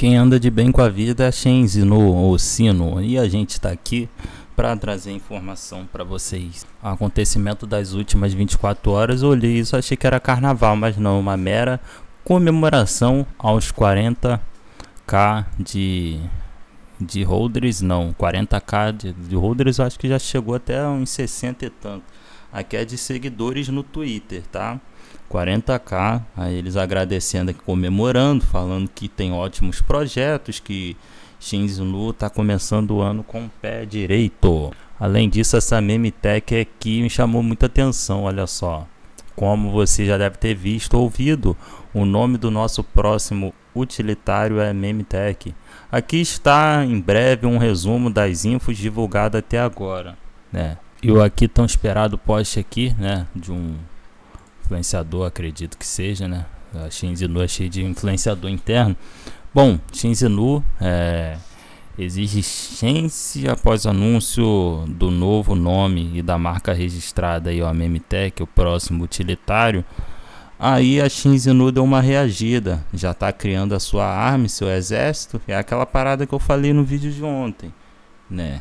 Quem anda de bem com a vida é Shenzino ou Sino, e a gente está aqui para trazer informação para vocês. O acontecimento das últimas 24 horas, olhei isso, achei que era carnaval, mas não, uma mera comemoração aos 40k de de holders, não, 40k de, de holders, eu acho que já chegou até uns 60 e tanto. Aqui é de seguidores no Twitter, tá? 40k, aí eles agradecendo aqui, comemorando, falando que tem ótimos projetos, que Shinzo está tá começando o ano com o pé direito. Além disso, essa meme tech aqui é me chamou muita atenção, olha só. Como você já deve ter visto ou ouvido, o nome do nosso próximo utilitário é MemeTech. Aqui está em breve um resumo das infos divulgadas até agora. Né? E o aqui tão esperado post aqui, né? De um influenciador, acredito que seja, né? A Shinzinu é cheio de influenciador interno. Bom, Shinzinu é, exige chance após anúncio do novo nome e da marca registrada aí, ó, a Memetech, o próximo utilitário. Aí a Shinzinu deu uma reagida, já tá criando a sua arma, seu exército, é aquela parada que eu falei no vídeo de ontem, né?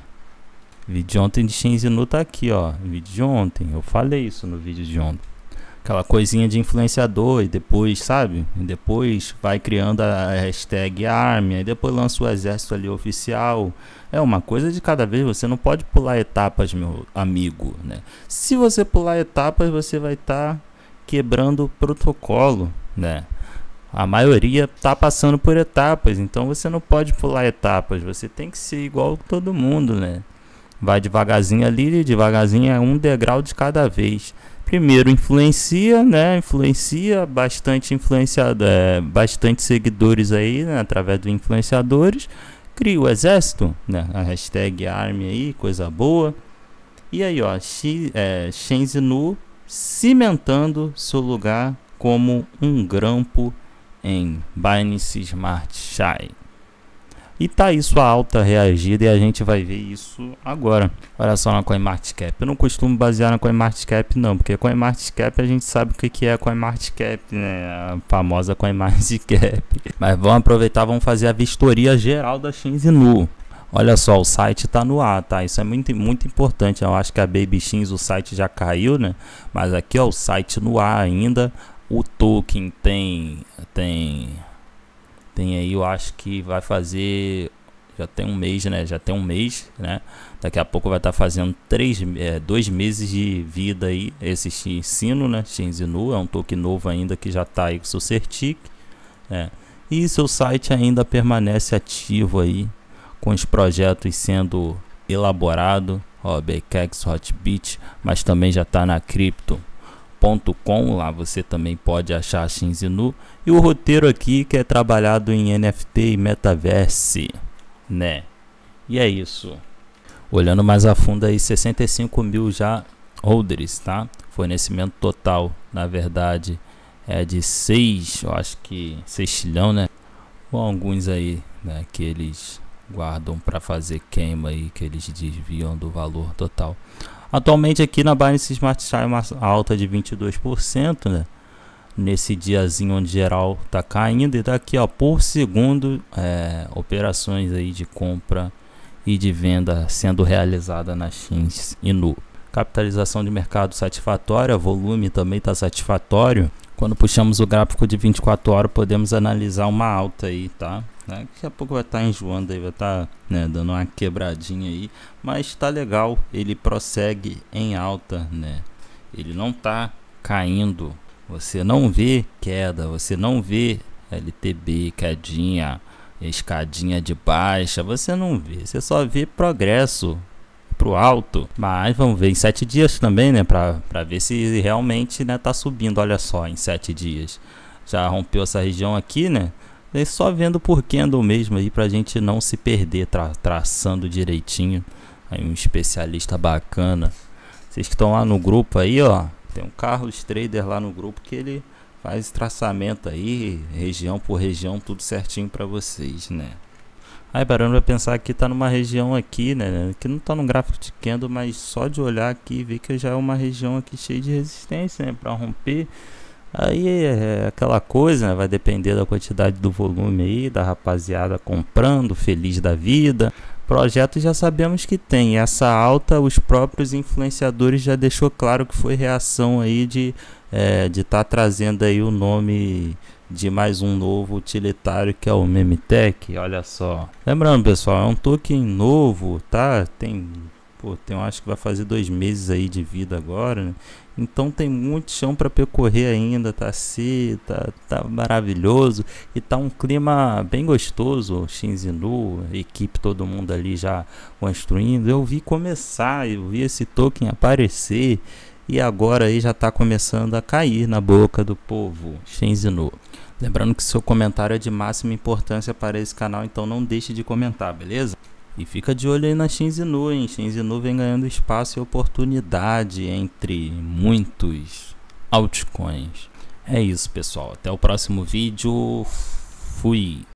Vídeo de ontem de Shenzhen tá aqui, ó. Vídeo de ontem. Eu falei isso no vídeo de ontem. Aquela coisinha de influenciador e depois, sabe? E depois vai criando a hashtag Army, aí depois lança o exército ali oficial. É uma coisa de cada vez, você não pode pular etapas, meu amigo, né? Se você pular etapas, você vai estar tá quebrando o protocolo, né? A maioria tá passando por etapas, então você não pode pular etapas, você tem que ser igual todo mundo, né? Vai devagarzinho ali, devagarzinho é um degrau de cada vez. Primeiro influencia, né? Influencia bastante influenciado, é, bastante seguidores aí, né? através dos influenciadores. Cria o exército, né? A hashtag army aí, coisa boa. E aí, ó, Xi, é, Shen cimentando seu lugar como um grampo em Binance Smart Chain. E tá isso a alta reagida e a gente vai ver isso agora. Olha só na CoinMarketCap. Eu não costumo basear na CoinMarketCap não, porque CoinMarketCap a gente sabe o que é a CoinMarketCap, né? A famosa CoinMarketCap. Mas vamos aproveitar, vamos fazer a vistoria geral da Shenzhen. Olha só, o site está no ar, tá? Isso é muito, muito importante. Eu acho que a Baby Shins, o site já caiu, né? Mas aqui, ó, o site no ar ainda. O token tem, tem tem aí, eu acho que vai fazer. Já tem um mês, né? Já tem um mês, né? Daqui a pouco vai estar tá fazendo três, é, dois meses de vida aí. Esse ensino né? Shinzinu é um token novo ainda que já está aí com seu Certic, né? E seu site ainda permanece ativo aí, com os projetos sendo elaborado, ó, BKEX, Hotbit, mas também já está na cripto. Com, lá você também pode achar a Shinzinu e o roteiro aqui que é trabalhado em NFT e metaverse, né? E é isso. Olhando mais a fundo aí, 65 mil já holders, tá? Fornecimento total, na verdade, é de 6, eu acho que 6 né? Ou alguns aí, né, que eles guardam para fazer queima e que eles desviam do valor total. Atualmente aqui na Binance Smart Chain uma alta de 22%, né? Nesse diazinho onde geral tá caindo e daqui tá ó por segundo é, operações aí de compra e de venda sendo realizada na Shins e no Capitalização de mercado satisfatória, volume também está satisfatório. Quando puxamos o gráfico de 24 horas, podemos analisar uma alta aí, tá? Né? Daqui a pouco vai estar tá enjoando aí, vai estar tá, né, dando uma quebradinha aí. Mas tá legal, ele prossegue em alta, né? Ele não tá caindo. Você não vê queda, você não vê LTB, quedinha, escadinha de baixa, você não vê, você só vê progresso pro alto. Mas vamos ver em sete dias também, né? Pra, ver se realmente né, tá subindo. Olha só, em sete dias. Já rompeu essa região aqui, né? É só vendo por Kendall mesmo aí pra gente não se perder, tra traçando direitinho. Aí um especialista bacana. Vocês que estão lá no grupo aí, ó. Tem um Carlos Trader lá no grupo que ele faz traçamento aí, região por região, tudo certinho para vocês, né? Aí Barão vai pensar que tá numa região aqui, né? Que não tá no gráfico de Kendo, mas só de olhar aqui ver que já é uma região aqui cheia de resistência, né? Para romper. Aí é aquela coisa, né? vai depender da quantidade do volume aí, da rapaziada comprando, feliz da vida. Projeto já sabemos que tem. Essa alta, os próprios influenciadores já deixou claro que foi reação aí de é, de estar tá trazendo aí o nome de mais um novo utilitário que é o Memetech, olha só. Lembrando, pessoal, é um token novo, tá? Tem, pô, tem, acho que vai fazer dois meses aí de vida agora, né? Então tem muito chão para percorrer ainda, tá assim, tá, tá maravilhoso e tá um clima bem gostoso, Shinzinu, equipe todo mundo ali já construindo. Eu vi começar, eu vi esse token aparecer e agora aí já tá começando a cair na boca do povo, Shinzinu. Lembrando que seu comentário é de máxima importância para esse canal, então não deixe de comentar, beleza? E fica de olho aí na Shinzinu, hein? Shinzinu vem ganhando espaço e oportunidade entre muitos altcoins. É isso, pessoal. Até o próximo vídeo. Fui.